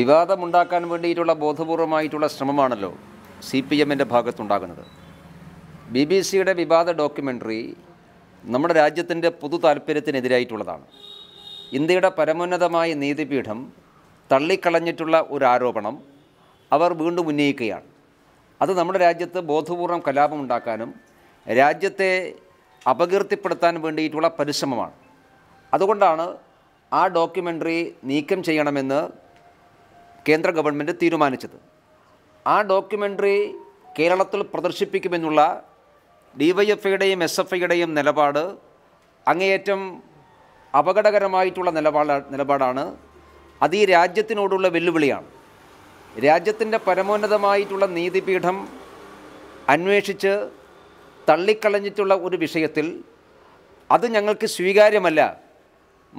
വിവാദമുണ്ടാക്കാൻ വേണ്ടിയിട്ടുള്ള ബോധപൂർവമായിട്ടുള്ള ശ്രമമാണല്ലോ C P എമ്മിൻ്റെ ഭാഗത്തുണ്ടാകുന്നത് B B സിയുടെ വിവാദ ഡോക്യുമെൻ്ററി നമ്മുടെ രാജ്യത്തിൻ്റെ പൊതു താല്പര്യത്തിനെതിരായിട്ടുള്ളതാണ് ഇന്ത്യയുടെ പരമോന്നതമായ നീതിപീഠം തള്ളിക്കളഞ്ഞിട്ടുള്ള ഒരു ആരോപണം അവർ വീണ്ടും ഉന്നയിക്കുകയാണ് അത് നമ്മുടെ രാജ്യത്ത് ബോധപൂർവം കലാപമുണ്ടാക്കാനും രാജ്യത്തെ അപകീർത്തിപ്പെടുത്താൻ വേണ്ടിയിട്ടുള്ള പരിശ്രമമാണ് അതുകൊണ്ടാണ് ആ ഡോക്യുമെൻ്ററി നീക്കം ചെയ്യണമെന്ന് കേന്ദ്ര ഗവൺമെൻറ് തീരുമാനിച്ചത് ആ ഡോക്യുമെൻ്ററി കേരളത്തിൽ പ്രദർശിപ്പിക്കുമെന്നുള്ള ഡി വൈ എഫ് ഐയുടെയും എസ് എഫ് ഐയുടെയും നിലപാട് അങ്ങേയറ്റം അപകടകരമായിട്ടുള്ള നിലപാട് നിലപാടാണ് അത് ഈ രാജ്യത്തിനോടുള്ള വെല്ലുവിളിയാണ് രാജ്യത്തിൻ്റെ പരമോന്നതമായിട്ടുള്ള നീതിപീഠം അന്വേഷിച്ച് തള്ളിക്കളഞ്ഞിട്ടുള്ള ഒരു വിഷയത്തിൽ അത് ഞങ്ങൾക്ക് സ്വീകാര്യമല്ല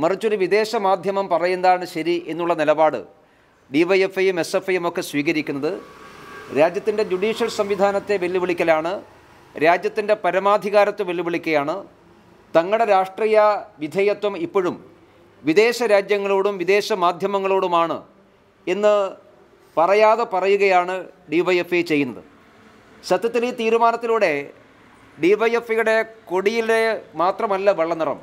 മറിച്ചൊരു വിദേശ മാധ്യമം പറയുന്നതാണ് ശരി എന്നുള്ള നിലപാട് ഡിവൈഎഫ്ഐയും എസ് എഫ് ഐയും ഒക്കെ സ്വീകരിക്കുന്നത് രാജ്യത്തിൻ്റെ ജുഡീഷ്യൽ സംവിധാനത്തെ വെല്ലുവിളിക്കലാണ് രാജ്യത്തിൻ്റെ പരമാധികാരത്തെ വെല്ലുവിളിക്കുകയാണ് തങ്ങളുടെ രാഷ്ട്രീയ വിധേയത്വം ഇപ്പോഴും വിദേശ രാജ്യങ്ങളോടും വിദേശ മാധ്യമങ്ങളോടുമാണ് എന്ന് പറയാതെ പറയുകയാണ് ഐ ചെയ്യുന്നത് സത്യത്തിൽ ഈ തീരുമാനത്തിലൂടെ ഐയുടെ കൊടിയിലെ മാത്രമല്ല വെള്ളനിറം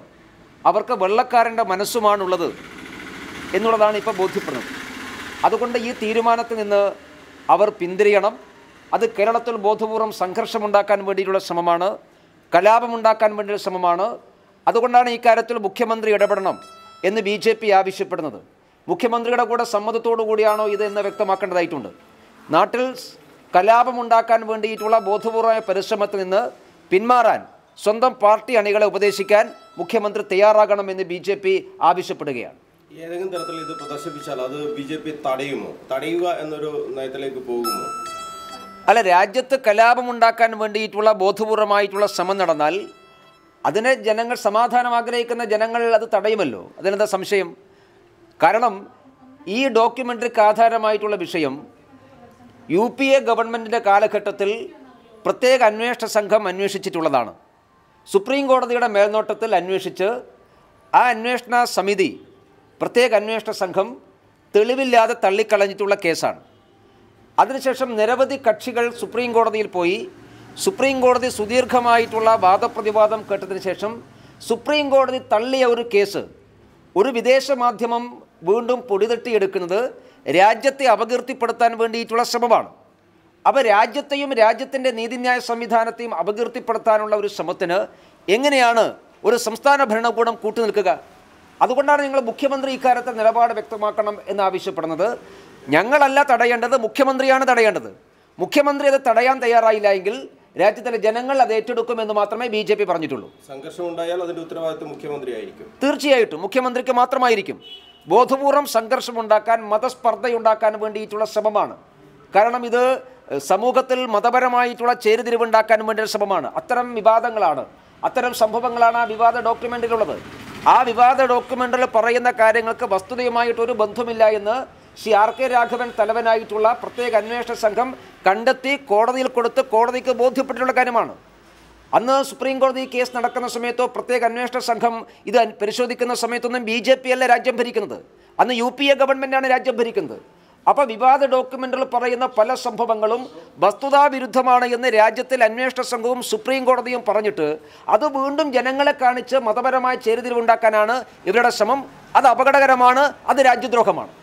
അവർക്ക് വെള്ളക്കാരൻ്റെ മനസ്സുമാണുള്ളത് എന്നുള്ളതാണ് ഇപ്പോൾ ബോധ്യപ്പെടുന്നത് അതുകൊണ്ട് ഈ തീരുമാനത്തിൽ നിന്ന് അവർ പിന്തിരിയണം അത് കേരളത്തിൽ ബോധപൂർവം സംഘർഷമുണ്ടാക്കാൻ വേണ്ടിയിട്ടുള്ള ശ്രമമാണ് കലാപമുണ്ടാക്കാൻ വേണ്ടിയുള്ള ശ്രമമാണ് അതുകൊണ്ടാണ് ഈ കാര്യത്തിൽ മുഖ്യമന്ത്രി ഇടപെടണം എന്ന് ബി ജെ പി ആവശ്യപ്പെടുന്നത് മുഖ്യമന്ത്രിയുടെ കൂടെ സമ്മതത്തോടു കൂടിയാണോ ഇത് എന്ന് വ്യക്തമാക്കേണ്ടതായിട്ടുണ്ട് നാട്ടിൽ കലാപമുണ്ടാക്കാൻ വേണ്ടിയിട്ടുള്ള ബോധപൂർവമായ പരിശ്രമത്തിൽ നിന്ന് പിന്മാറാൻ സ്വന്തം പാർട്ടി അണികളെ ഉപദേശിക്കാൻ മുഖ്യമന്ത്രി തയ്യാറാകണമെന്ന് ബി ആവശ്യപ്പെടുകയാണ് ഏതെങ്കിലും തരത്തിൽ ഇത് പ്രദർശിപ്പിച്ചാൽ അത് ബി ജെ പി തടയുമോ തടയുക എന്നൊരു നയത്തിലേക്ക് പോകുമോ അല്ല രാജ്യത്ത് കലാപമുണ്ടാക്കാൻ വേണ്ടിയിട്ടുള്ള ബോധപൂർവമായിട്ടുള്ള ശ്രമം നടന്നാൽ അതിനെ ജനങ്ങൾ സമാധാനം ആഗ്രഹിക്കുന്ന ജനങ്ങൾ അത് തടയുമല്ലോ അതിനെന്താ സംശയം കാരണം ഈ ഡോക്യുമെൻ്ററിക്ക് ആധാരമായിട്ടുള്ള വിഷയം യു പി എ ഗവൺമെൻറ്റിൻ്റെ കാലഘട്ടത്തിൽ പ്രത്യേക അന്വേഷണ സംഘം അന്വേഷിച്ചിട്ടുള്ളതാണ് സുപ്രീം കോടതിയുടെ മേൽനോട്ടത്തിൽ അന്വേഷിച്ച് ആ അന്വേഷണ സമിതി പ്രത്യേക അന്വേഷണ സംഘം തെളിവില്ലാതെ തള്ളിക്കളഞ്ഞിട്ടുള്ള കേസാണ് അതിനുശേഷം നിരവധി കക്ഷികൾ സുപ്രീം കോടതിയിൽ പോയി സുപ്രീം കോടതി സുദീർഘമായിട്ടുള്ള വാദപ്രതിവാദം കേട്ടതിന് ശേഷം സുപ്രീം കോടതി തള്ളിയ ഒരു കേസ് ഒരു വിദേശ മാധ്യമം വീണ്ടും പൊടിതട്ടിയെടുക്കുന്നത് രാജ്യത്തെ അപകീർത്തിപ്പെടുത്താൻ വേണ്ടിയിട്ടുള്ള ശ്രമമാണ് അവ രാജ്യത്തെയും രാജ്യത്തിൻ്റെ നീതിന്യായ സംവിധാനത്തെയും അപകീർത്തിപ്പെടുത്താനുള്ള ഒരു ശ്രമത്തിന് എങ്ങനെയാണ് ഒരു സംസ്ഥാന ഭരണകൂടം കൂട്ടുനിൽക്കുക അതുകൊണ്ടാണ് ഞങ്ങൾ മുഖ്യമന്ത്രി ഇക്കാര്യത്തിൽ നിലപാട് വ്യക്തമാക്കണം എന്നാവശ്യപ്പെടുന്നത് ഞങ്ങളല്ല തടയേണ്ടത് മുഖ്യമന്ത്രിയാണ് തടയേണ്ടത് മുഖ്യമന്ത്രി അത് തടയാൻ തയ്യാറായില്ല എങ്കിൽ രാജ്യത്തിലെ ജനങ്ങൾ അത് ഏറ്റെടുക്കുമെന്ന് മാത്രമേ ബി ജെ പി പറഞ്ഞിട്ടുള്ളൂ സംഘർഷം ഉണ്ടായാൽ അതിന്റെ ഉത്തരവാദിത്വം മുഖ്യമന്ത്രിയായിരിക്കും തീർച്ചയായിട്ടും മുഖ്യമന്ത്രിക്ക് മാത്രമായിരിക്കും ബോധപൂർവം സംഘർഷം ഉണ്ടാക്കാൻ മതസ്പർദ്ധയുണ്ടാക്കാൻ വേണ്ടിയിട്ടുള്ള ശ്രമമാണ് കാരണം ഇത് സമൂഹത്തിൽ മതപരമായിട്ടുള്ള ചേരുതിരിവുണ്ടാക്കാൻ വേണ്ടിയുള്ള ശ്രമമാണ് അത്തരം വിവാദങ്ങളാണ് അത്തരം സംഭവങ്ങളാണ് ആ വിവാദ ഡോക്യുമെന്റിലുള്ളത് ആ വിവാദ ഡോക്യുമെൻ്ററിൽ പറയുന്ന കാര്യങ്ങൾക്ക് വസ്തുതയുമായിട്ടൊരു ബന്ധമില്ല എന്ന് ശ്രീ ആർ കെ രാഘവൻ തലവനായിട്ടുള്ള പ്രത്യേക അന്വേഷണ സംഘം കണ്ടെത്തി കോടതിയിൽ കൊടുത്ത് കോടതിക്ക് ബോധ്യപ്പെട്ടിട്ടുള്ള കാര്യമാണ് അന്ന് സുപ്രീം കോടതി കേസ് നടക്കുന്ന സമയത്തോ പ്രത്യേക അന്വേഷണ സംഘം ഇത് പരിശോധിക്കുന്ന സമയത്തൊന്നും ബി ജെ പി അല്ല രാജ്യം ഭരിക്കുന്നത് അന്ന് യു പി എ ഗവൺമെൻറ്റാണ് രാജ്യം ഭരിക്കുന്നത് അപ്പോൾ വിവാദ ഡോക്യുമെന്റിൽ പറയുന്ന പല സംഭവങ്ങളും വസ്തുതാവിരുദ്ധമാണ് എന്ന് രാജ്യത്തിൽ അന്വേഷണ സംഘവും സുപ്രീം കോടതിയും പറഞ്ഞിട്ട് അത് വീണ്ടും ജനങ്ങളെ കാണിച്ച് മതപരമായ ചേരുതിരിവുണ്ടാക്കാനാണ് ഇവരുടെ ശ്രമം അത് അപകടകരമാണ് അത് രാജ്യദ്രോഹമാണ്